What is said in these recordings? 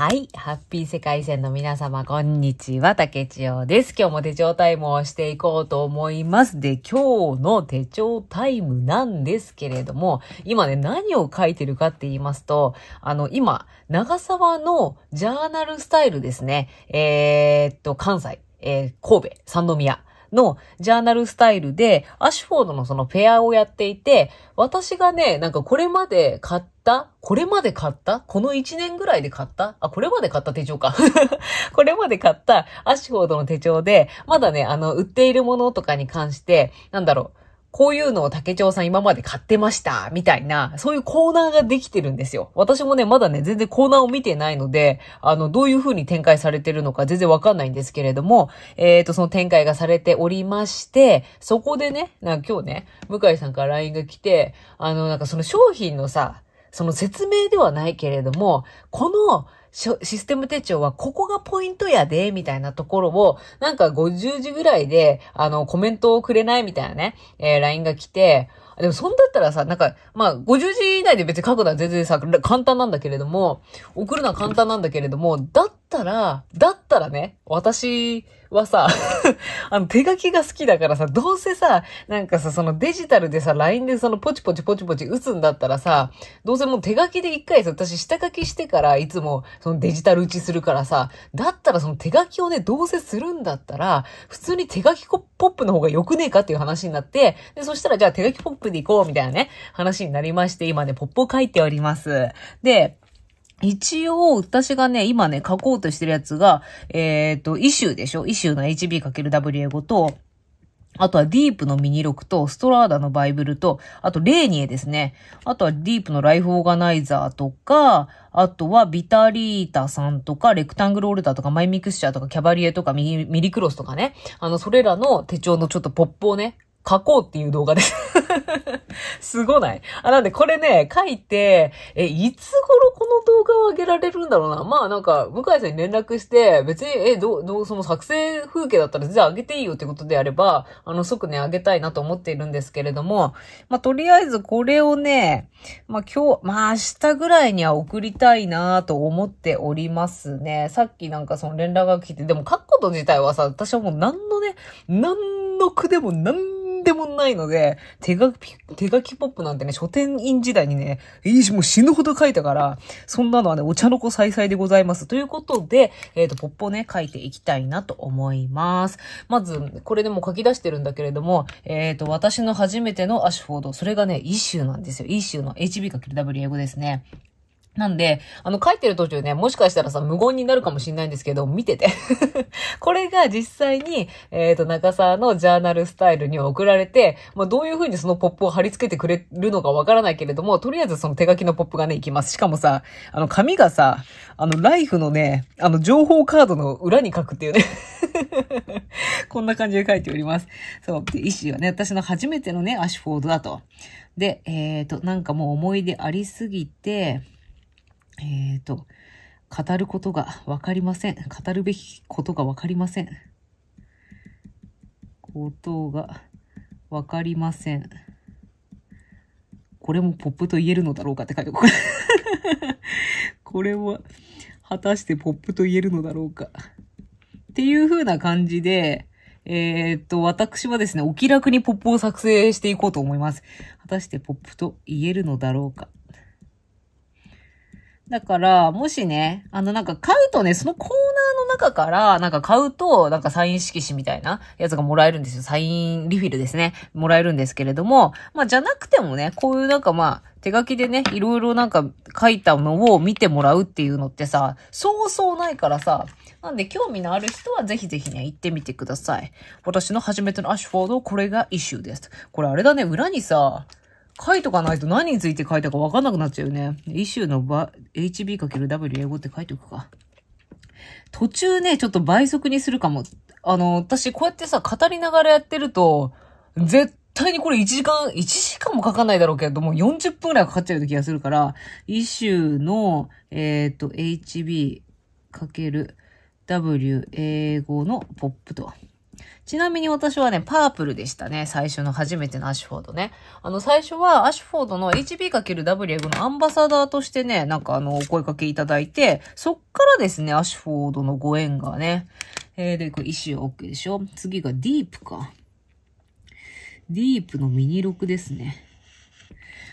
はい。ハッピー世界線の皆様、こんにちは。竹千代です。今日も手帳タイムをしていこうと思います。で、今日の手帳タイムなんですけれども、今ね、何を書いてるかって言いますと、あの、今、長沢のジャーナルスタイルですね。えー、っと、関西、えー、神戸、三宮。のジャーナルスタイルで、アシュフォードのそのペアをやっていて、私がね、なんかこれまで買ったこれまで買ったこの1年ぐらいで買ったあ、これまで買った手帳か これまで買ったアシュフォードの手帳で、まだね、あの、売っているものとかに関して、なんだろう、こういうのを竹町さん今まで買ってました、みたいな、そういうコーナーができてるんですよ。私もね、まだね、全然コーナーを見てないので、あの、どういう風に展開されてるのか全然わかんないんですけれども、えっ、ー、と、その展開がされておりまして、そこでね、なんか今日ね、向井さんから LINE が来て、あの、なんかその商品のさ、その説明ではないけれども、このシステム手帳はここがポイントやで、みたいなところを、なんか50時ぐらいで、あの、コメントをくれないみたいなね、えー、LINE が来て、でもそんだったらさ、なんか、まあ、50時以内で別に書くのは全然さ、簡単なんだけれども、送るのは簡単なんだけれども、だっったら、だったらね、私はさ、あの、手書きが好きだからさ、どうせさ、なんかさ、そのデジタルでさ、LINE でそのポチポチポチポチ打つんだったらさ、どうせもう手書きで一回さ、私下書きしてからいつもそのデジタル打ちするからさ、だったらその手書きをね、どうせするんだったら、普通に手書きポップの方が良くねえかっていう話になって、で、そしたらじゃあ手書きポップで行こうみたいなね、話になりまして、今ね、ポップを書いております。で、一応、私がね、今ね、書こうとしてるやつが、えっ、ー、と、イシューでしょイシューの HB×W a 5と、あとはディープのミニ録と、ストラーダのバイブルと、あとレーニエですね。あとはディープのライフオーガナイザーとか、あとはビタリータさんとか、レクタングルオルダーとか、マイミクスチャーとか、キャバリエとかミ、ミリクロスとかね。あの、それらの手帳のちょっとポップをね、書こうっていう動画です すごないあ、なんでこれね、書いて、え、いつ頃この動画を上げられるんだろうな。まあなんか、向井さんに連絡して、別に、え、どう、どその作成風景だったら全然上げていいよってことであれば、あの、即ね、上げたいなと思っているんですけれども、まあとりあえずこれをね、まあ今日、まあ明日ぐらいには送りたいなと思っておりますね。さっきなんかその連絡が来て、でも書くこと自体はさ、私はもう何のね、何の句でも何のんでもないので、手書き、手書きポップなんてね、書店員時代にね、いいし、もう死ぬほど書いたから、そんなのはね、お茶の子再々でございます。ということで、えっ、ー、と、ポップをね、書いていきたいなと思います。まず、これでも書き出してるんだけれども、えっ、ー、と、私の初めてのアシュフォード、それがね、イシューなんですよ。イシューの HB×WA 語ですね。なんで、あの、書いてる途中ね、もしかしたらさ、無言になるかもしれないんですけど、見てて これが実際に、えっ、ー、と、中沢のジャーナルスタイルに送られて、まあ、どういう風にそのポップを貼り付けてくれるのかわからないけれども、とりあえずその手書きのポップがね、いきます。しかもさ、あの、紙がさ、あの、ライフのね、あの、情報カードの裏に書くっていうね こんな感じで書いております。そう。で、医師はね、私の初めてのね、アシュフォードだと。で、えっ、ー、と、なんかもう思い出ありすぎて、えっ、ー、と、語ることがわかりません。語るべきことがわかりません。ことがわかりません。これもポップと言えるのだろうかって書いておこ これは、果たしてポップと言えるのだろうか。っていう風な感じで、えー、っと、私はですね、お気楽にポップを作成していこうと思います。果たしてポップと言えるのだろうか。だから、もしね、あのなんか買うとね、そのコーナーの中から、なんか買うと、なんかサイン色紙みたいなやつがもらえるんですよ。サインリフィルですね。もらえるんですけれども、まあじゃなくてもね、こういうなんかまあ、手書きでね、いろいろなんか書いたのを見てもらうっていうのってさ、そうそうないからさ、なんで興味のある人はぜひぜひね、行ってみてください。私の初めてのアッシュフォード、これがイシューです。これあれだね、裏にさ、書いとかないと何について書いたかわかんなくなっちゃうよね。イシューの HB×W 英語って書いておくか。途中ね、ちょっと倍速にするかも。あの、私こうやってさ、語りながらやってると、絶対にこれ1時間、1時間もかかんないだろうけど、もう40分くらいかかっちゃうような気がするから、イシューの、えっ、ー、と、HB×W 英語のポップと。ちなみに私はね、パープルでしたね。最初の初めてのアシュフォードね。あの、最初はアシュフォードの HB×WF のアンバサダーとしてね、なんかあの、お声掛けいただいて、そっからですね、アシュフォードのご縁がね。えー、で、これ、イシュー OK でしょ次がディープか。ディープのミニ6ですね。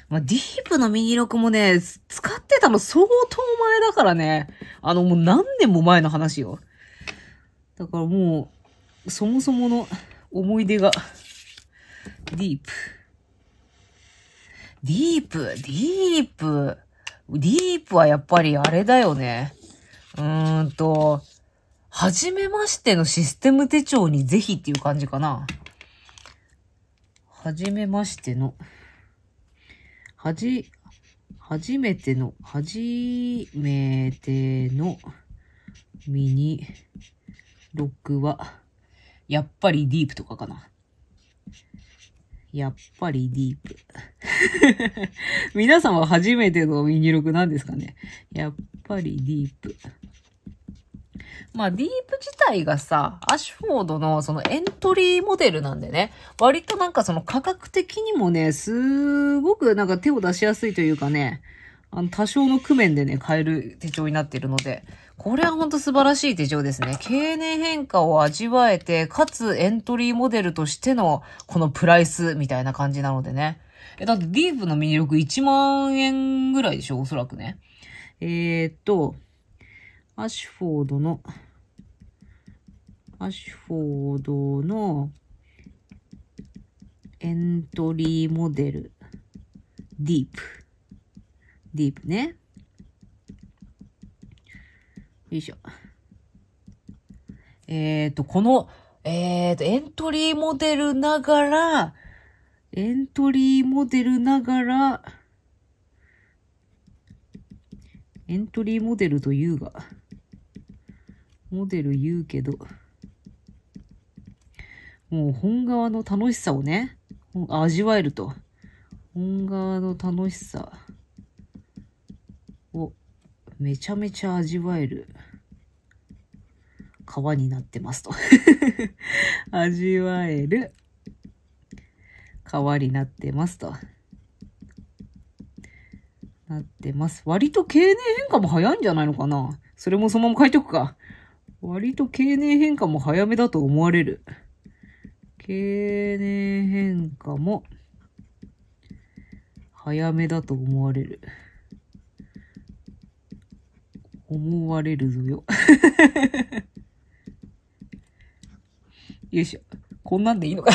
まあ、ディープのミニ6もね、使ってたの相当前だからね。あの、もう何年も前の話よ。だからもう、そもそもの思い出が、ディープ。ディープ、ディープ。ディープはやっぱりあれだよね。うーんと、はじめましてのシステム手帳にぜひっていう感じかな。はじめましての。はじ、はじめての、はじめてのミニロックは、やっぱりディープとかかな。やっぱりディープ。皆さんは初めてのミニ録なんですかね。やっぱりディープ。まあ、ディープ自体がさ、アッシュフォードのそのエントリーモデルなんでね、割となんかその価格的にもね、すごくなんか手を出しやすいというかね、あの、多少の工面でね、買える手帳になっているので、これはほんと素晴らしい手帳ですね。経年変化を味わえて、かつエントリーモデルとしての、このプライスみたいな感じなのでね。え、だってディープのミニ力1万円ぐらいでしょ、おそらくね。えー、っと、アシュフォードの、アシュフォードのエントリーモデル、ディープ。ディープね。よいしょ。えっ、ー、と、この、えっ、ー、と、エントリーモデルながら、エントリーモデルながら、エントリーモデルと言うが、モデル言うけど、もう本側の楽しさをね、味わえると。本側の楽しさ。めちゃめちゃ味わえる皮になってますと 味わえる皮になってますと。なってます。割と経年変化も早いんじゃないのかなそれもそのまま書いとくか。割と経年変化も早めだと思われる。経年変化も早めだと思われる。思われるぞよ。よいしょ。こんなんでいいのか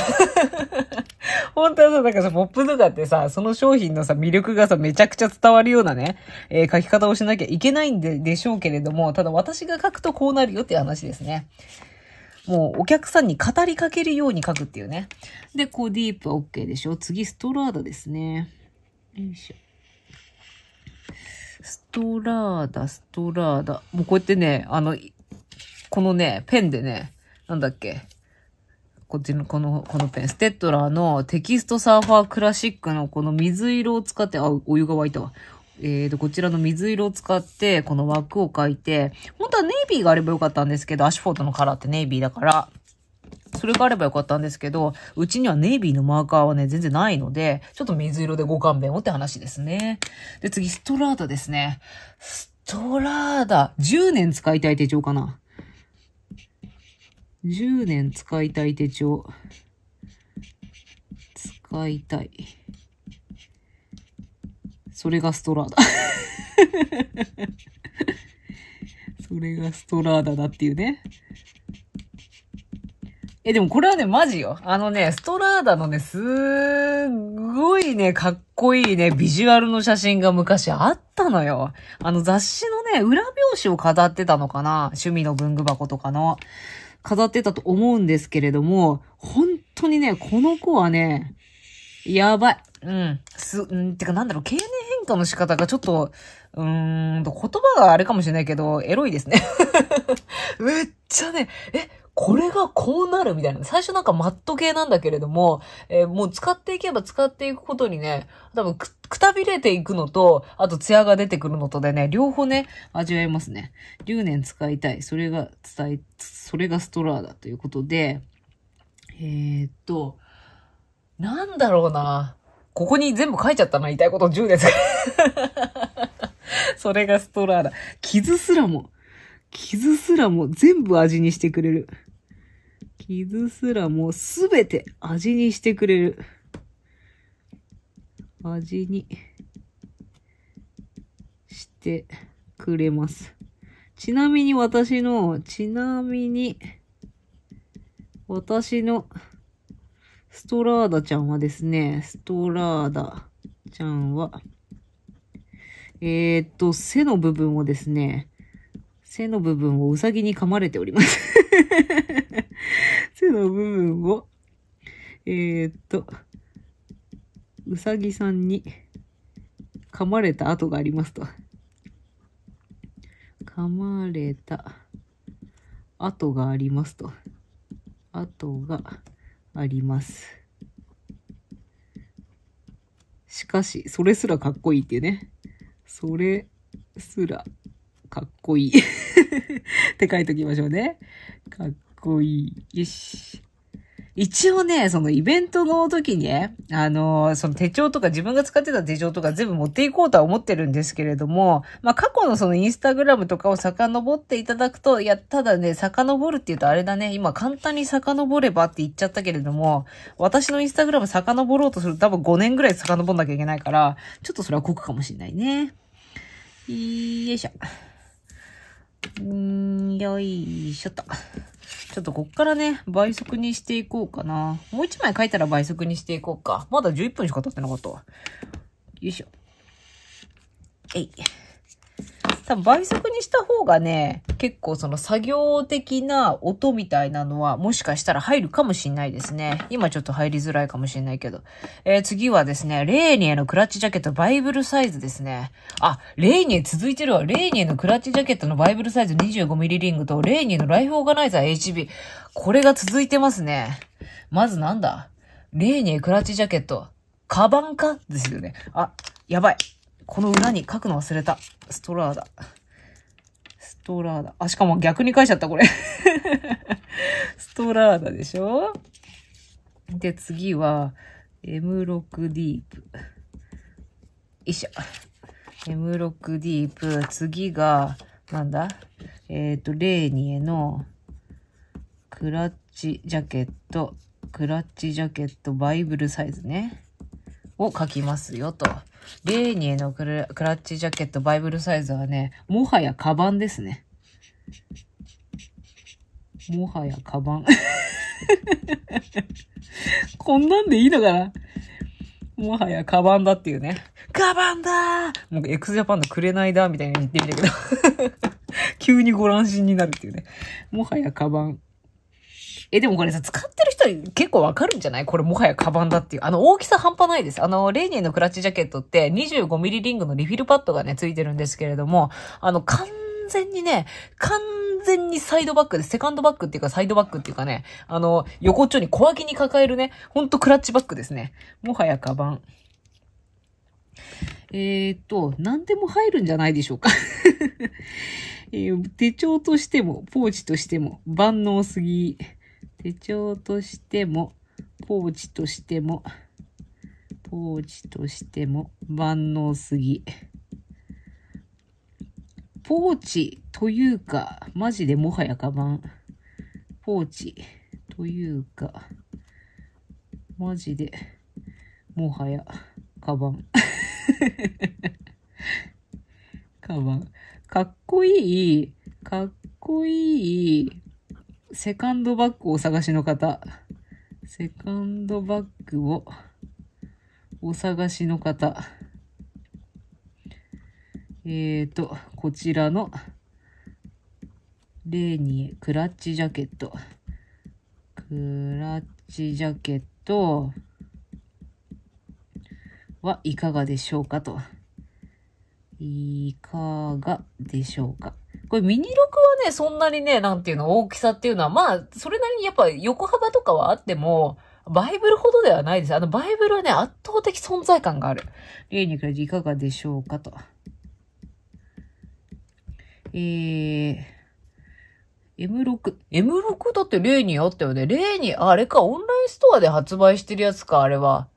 本当はさ、なんかさ、ポップとかってさ、その商品のさ、魅力がさ、めちゃくちゃ伝わるようなね、えー、書き方をしなきゃいけないんででしょうけれども、ただ私が書くとこうなるよっていう話ですね。もうお客さんに語りかけるように書くっていうね。で、こうディープは OK でしょ。次、ストラードですね。よいしょ。ストラーダ、ストラーダ。もうこうやってね、あの、このね、ペンでね、なんだっけ。こっちの、この、このペン、ステッドラーのテキストサーファークラシックのこの水色を使って、あ、お湯が沸いたわ。えーと、こちらの水色を使って、この枠を描いて、本当はネイビーがあればよかったんですけど、アシュフォートのカラーってネイビーだから、それがあればよかったんですけど、うちにはネイビーのマーカーはね、全然ないので、ちょっと水色でご勘弁をって話ですね。で、次、ストラーダですね。ストラーダ。10年使いたい手帳かな。10年使いたい手帳。使いたい。それがストラーダ。それがストラーダだっていうね。え、でもこれはね、マジよ。あのね、ストラーダのね、すーごいね、かっこいいね、ビジュアルの写真が昔あったのよ。あの雑誌のね、裏表紙を飾ってたのかな趣味の文具箱とかの。飾ってたと思うんですけれども、本当にね、この子はね、やばい。うん。す、ん、てかなんだろう、経年変化の仕方がちょっと、うーんと、言葉があれかもしれないけど、エロいですね。めっちゃね、え、これがこうなるみたいな。最初なんかマット系なんだけれども、えー、もう使っていけば使っていくことにね、多分く、くたびれていくのと、あとツヤが出てくるのとでね、両方ね、味わえますね。10年使いたい。それが伝え、それがストラーだということで、えー、っと、なんだろうな。ここに全部書いちゃったな、言いたいこと10年 それがストラーだ。傷すらも。傷すらも全部味にしてくれる。傷すらもすべて味にしてくれる。味にしてくれます。ちなみに私の、ちなみに、私のストラーダちゃんはですね、ストラーダちゃんは、えー、っと、背の部分をですね、背の部分をうさぎに噛まれております 背の部分を、えー、っと、うさぎさんに噛まれた跡がありますと。噛まれた跡がありますと。跡があります。しかし、それすらかっこいいっていうね。それすらかっこいい って書いときましょうね。かっこいい。よし。一応ね、そのイベントの時にね、あのその手帳とか自分が使ってた手帳とか全部持っていこうとは思ってるんですけれども、まあ過去のそのインスタグラムとかを遡っていただくと、いや、ただね、遡るって言うとあれだね、今簡単に遡ればって言っちゃったけれども、私のインスタグラム遡ろうとすると多分5年ぐらい遡んなきゃいけないから、ちょっとそれは酷かもしれないね。よいしょ。んよいしょっと。ちょっとこっからね、倍速にしていこうかな。もう一枚書いたら倍速にしていこうか。まだ11分しか経ってなかったわ。よいしょ。えい。多分倍速にした方がね、結構その作業的な音みたいなのはもしかしたら入るかもしんないですね。今ちょっと入りづらいかもしんないけど。えー、次はですね、レーニエのクラッチジャケットバイブルサイズですね。あ、レーニエ続いてるわ。レーニエのクラッチジャケットのバイブルサイズ 25mm リングと、レーニエのライフオーガナイザー HB。これが続いてますね。まずなんだレーニエクラッチジャケット。カバンかですよね。あ、やばい。この裏に書くの忘れた。ストラーダ。ストラーダ。あ、しかも逆に書いちゃった、これ ストラーダでしょで、次は、M6 ディープ。よいしょ。M6 ディープ。次が、なんだえっ、ー、と、レーニエの、クラッチジャケット、クラッチジャケットバイブルサイズね。を書きますよと。レーニエのクラッチジャケットバイブルサイズはね、もはやカバンですね。もはやカバン。こんなんでいいのかなもはやカバンだっていうね。カバンだーもう x ジャパンのくれないだみたいに言ってみたけど 急にご乱心になるっていうね。もはやカバン。え、でもこれさ、使ってる人結構わかるんじゃないこれもはやカバンだっていう。あの、大きさ半端ないです。あの、レイニーのクラッチジャケットって25ミリリングのリフィルパッドがね、ついてるんですけれども、あの、完全にね、完全にサイドバックで、セカンドバックっていうかサイドバックっていうかね、あの、横っちょに小脇に抱えるね、ほんとクラッチバックですね。もはやカバン。えー、っと、何でも入るんじゃないでしょうか えー、手帳としても、ポーチとしても、万能すぎ。手帳としても、ポーチとしても、ポーチとしても万能すぎ。ポーチというか、マジでもはやカバン。ポーチというか、マジでもはやカバン。カバン。かっこいい、かっこいいセカンドバッグをお探しの方。セカンドバッグをお探しの方。えーと、こちらのレーニエクラッチジャケット。クラッチジャケットはいかがでしょうかと。いかがでしょうか。これミニ6はね、そんなにね、なんていうの、大きさっていうのは、まあ、それなりにやっぱ横幅とかはあっても、バイブルほどではないです。あの、バイブルはね、圧倒的存在感がある。例に比べていかがでしょうかと。えー、M6。M6 だって例にあったよね。例に、あれか、オンラインストアで発売してるやつか、あれは。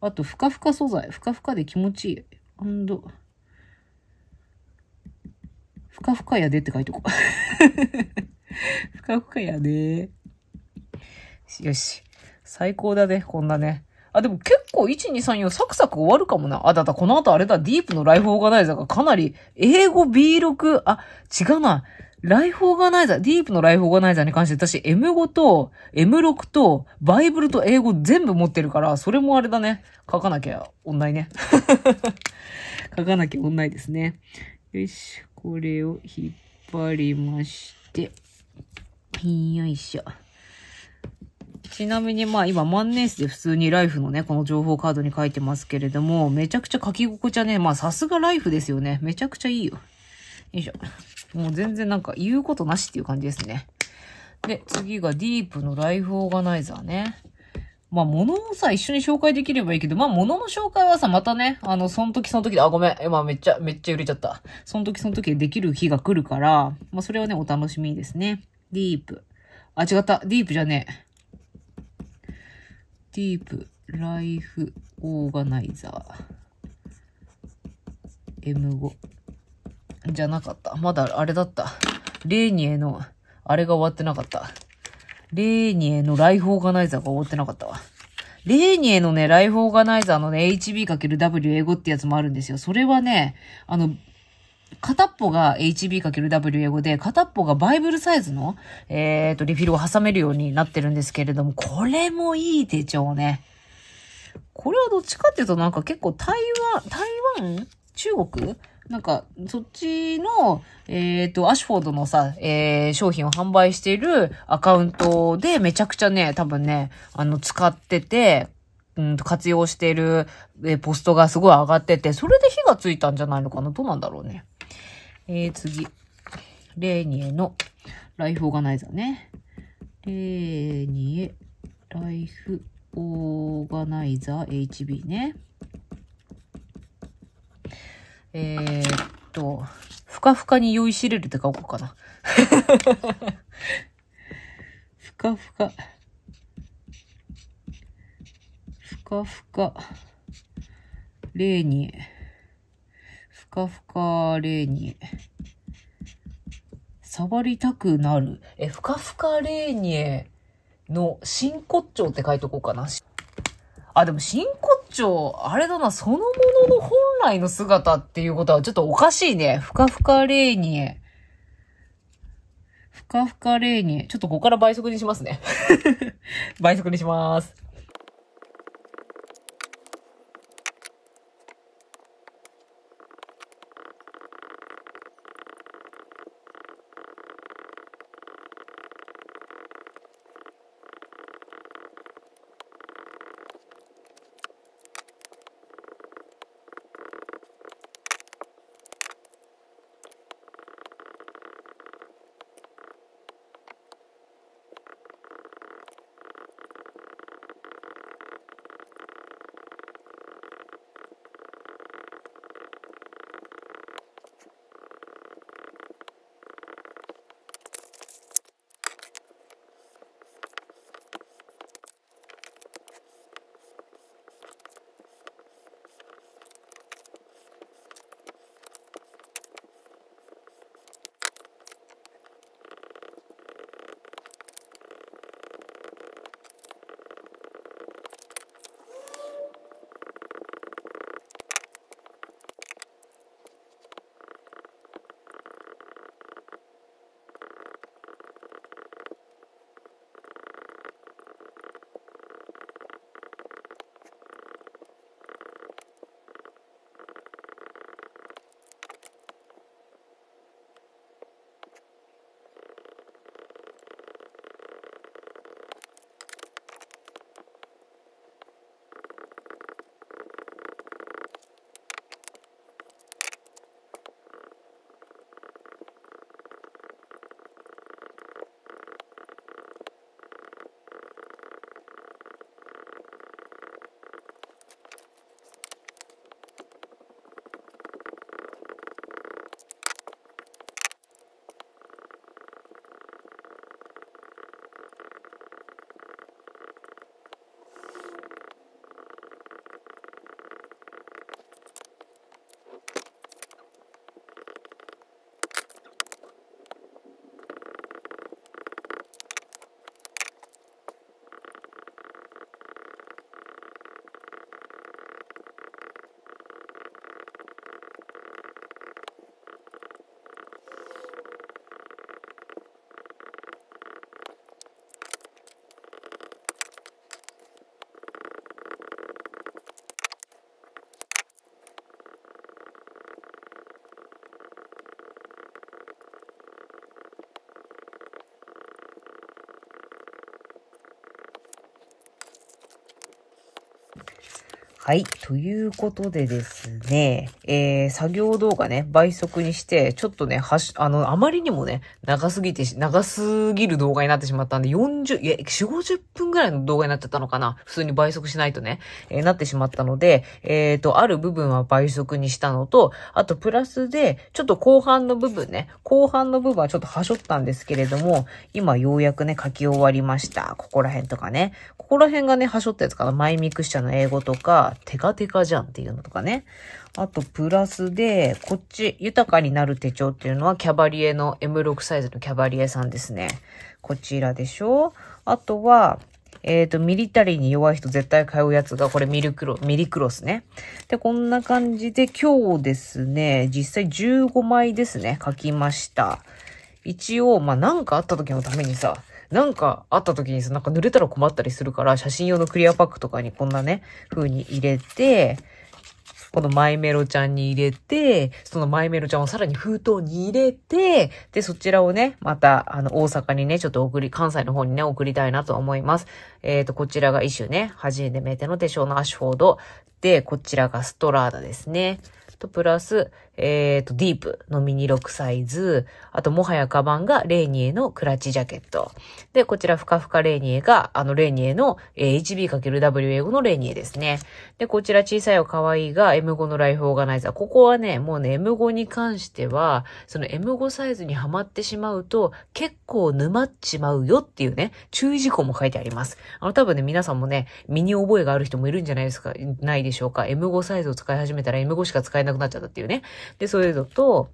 あと、ふかふか素材。ふかふかで気持ちいい。アンド、ふかふかやでって書いとこう。ふかふかやで。よし。最高だね、こんなね。あ、でも結構1、2、3、4サクサク終わるかもな。あ、だったこの後あれだ、ディープのライフオーガナイザーがかなり、英語 B6、あ、違うな。ライフオーガナイザー、ディープのライフオーガナイザーに関して私 M5 と M6 とバイブルと英語全部持ってるから、それもあれだね。書かなきゃ、オンラインね。書かなきゃオンラインですね。よいしょ。これを引っ張りまして、よいしょ。ちなみにまあ今万年筆で普通にライフのね、この情報カードに書いてますけれども、めちゃくちゃ書き心地はね、まあさすがライフですよね。めちゃくちゃいいよ。よいしょ。もう全然なんか言うことなしっていう感じですね。で、次がディープのライフオーガナイザーね。まあ、物をさ、一緒に紹介できればいいけど、まあ、物の紹介はさ、またね、あの、その時その時で、あ、ごめん、今めっちゃ、めっちゃ揺れちゃった。その時その時でできる日が来るから、まあ、それはね、お楽しみですね。ディープ。あ、違った。ディープじゃねえ。ディープ、ライフ、オーガナイザー。M5。じゃなかった。まだあれだった。レーニエの、あれが終わってなかった。レーニエのライフオーガナイザーが終わってなかったわ。レーニエのね、ライフオーガナイザーのね、HB×W 英語ってやつもあるんですよ。それはね、あの、片っぽが HB×W 英語で、片っぽがバイブルサイズの、えっ、ー、と、リフィルを挟めるようになってるんですけれども、これもいい手帳ね。これはどっちかっていうとなんか結構台湾、台湾中国なんか、そっちの、えっ、ー、と、アシュフォードのさ、えー、商品を販売しているアカウントでめちゃくちゃね、多分ね、あの、使ってて、うんと活用している、えポストがすごい上がってて、それで火がついたんじゃないのかなどうなんだろうね。えー、次。レーニエのライフオーガナイザーね。レーニエライフオーガナイザー HB ね。えー、っと、ふかふかに酔いしれるって書こうかな。ふかふか。ふかふか。例に。ふかふか例に。触りたくなる。え、ふかふか例にの真骨頂って書いとこうかな。あ、でも真骨頂長、あれだな、そのものの本来の姿っていうことはちょっとおかしいね。ふかふかレイニエ。ふかふかレイニエ。ちょっとここから倍速にしますね。倍速にします。はい。ということでですね、えー、作業動画ね、倍速にして、ちょっとね、はし、あの、あまりにもね、長すぎて、長すぎる動画になってしまったんで、40、いや、4、50分ぐらいの動画になっちゃったのかな普通に倍速しないとね、えー、なってしまったので、えっ、ー、と、ある部分は倍速にしたのと、あとプラスで、ちょっと後半の部分ね、後半の部分はちょっとはしょったんですけれども、今ようやくね、書き終わりました。ここら辺とかね。ここら辺がね、はしょったやつかな。マイミクシャの英語とか、テカテカじゃんっていうのとかね。あと、プラスで、こっち、豊かになる手帳っていうのは、キャバリエの M6 サイズのキャバリエさんですね。こちらでしょあとは、えっ、ー、と、ミリタリーに弱い人絶対買うやつが、これミルクロ、ミリクロスね。で、こんな感じで今日ですね、実際15枚ですね、書きました。一応、まあ、なんかあった時のためにさ、なんかあった時にさ、なんか濡れたら困ったりするから、写真用のクリアパックとかにこんなね、風に入れて、このマイメロちゃんに入れて、そのマイメロちゃんをさらに封筒に入れて、で、そちらをね、また、あの、大阪にね、ちょっと送り、関西の方にね、送りたいなと思います。えっ、ー、と、こちらが一種ね、初めてめての手帳のアシュフォード。で、こちらがストラーダですね。と、プラス、えっ、ー、と、ディープのミニ6サイズ、あと、もはやカバンがレーニエのクラッチジャケット。で、こちら、ふかふかレーニエが、あの、レーニエの、え b × w 英語のレーニエですね。で、こちら、小さいお可愛いが M5 のライフオーガナイザー。ここはね、もうね、M5 に関しては、その M5 サイズにはまってしまうと、結構沼っちまうよっていうね、注意事項も書いてあります。あの、多分ね、皆さんもね、身に覚えがある人もいるんじゃないですか、ないでしょうか。M5 サイズを使い始めたら M5 しか使えなくなっちゃったっていうね。で、そういうのと、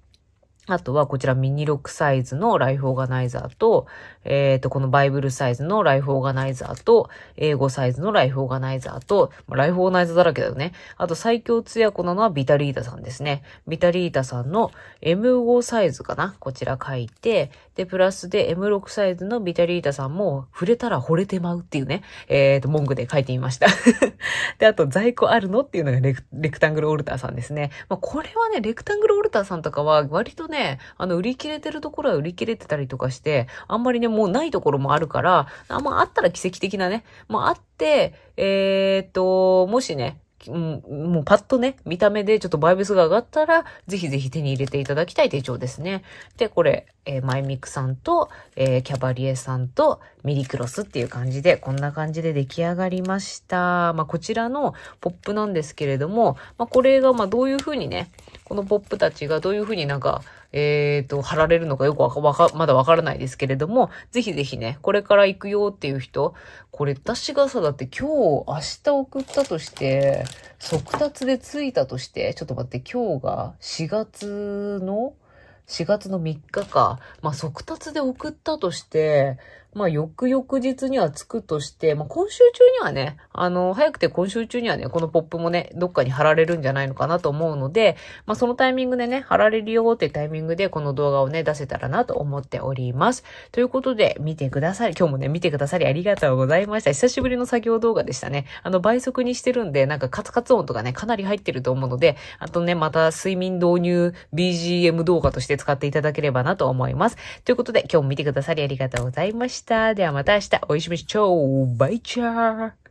あとはこちらミニロックサイズのライフオーガナイザーと、えっ、ー、と、このバイブルサイズのライフオーガナイザーと、英語サイズのライフオーガナイザーと、まあ、ライフオーガナイザーだらけだよね。あと最強ツヤ子なのはビタリータさんですね。ビタリータさんの M5 サイズかなこちら書いて、で、プラスで M6 サイズのビタリータさんも触れたら惚れてまうっていうね、えっ、ー、と、文句で書いてみました で、あと、在庫あるのっていうのがレクタングルオルターさんですね。まあ、これはね、レクタングルオルターさんとかは、割とね、あの、売り切れてるところは売り切れてたりとかして、あんまりね、もうないところもあるから、あんまあったら奇跡的なね、まああって、えっ、ー、と、もしね、うん、もうパッとね、見た目でちょっとバイブスが上がったら、ぜひぜひ手に入れていただきたい手帳ですね。で、これ、えー、マイミクさんと、えー、キャバリエさんと、ミリクロスっていう感じで、こんな感じで出来上がりました。まあ、こちらのポップなんですけれども、まあ、これが、ま、どういうふうにね、このポップたちがどういうふうになんか、えっ、ー、と、貼られるのかよくわか、わか、まだわからないですけれども、ぜひぜひね、これから行くよっていう人、これ私がさ、だって今日、明日送ったとして、速達で着いたとして、ちょっと待って、今日が4月の、4月の3日か。まあ、速達で送ったとして、まあ、翌々日には着くとして、まあ、今週中にはね、あの、早くて今週中にはね、このポップもね、どっかに貼られるんじゃないのかなと思うので、まあ、そのタイミングでね、貼られるよってタイミングでこの動画をね、出せたらなと思っております。ということで、見てくださり、今日もね、見てくださりありがとうございました。久しぶりの作業動画でしたね。あの、倍速にしてるんで、なんかカツカツ音とかね、かなり入ってると思うので、あとね、また睡眠導入 BGM 動画として使っていただければなと思います。ということで、今日も見てくださりありがとうございました。した。ではまた明日お会いしましょう。バイチャー